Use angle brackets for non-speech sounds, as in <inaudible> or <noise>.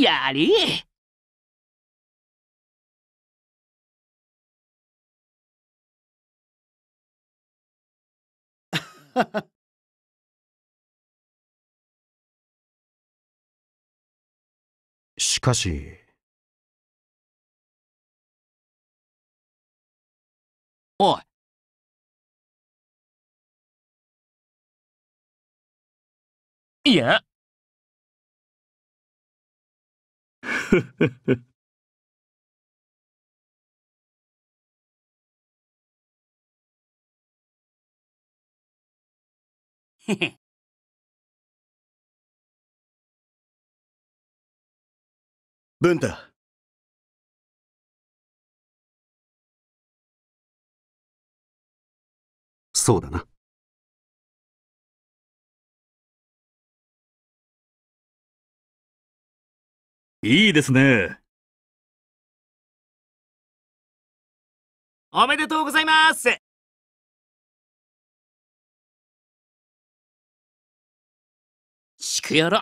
やり <laughs> しかしおいいや h e h 文太そうだないいですね。おめでとうございますしくやろ。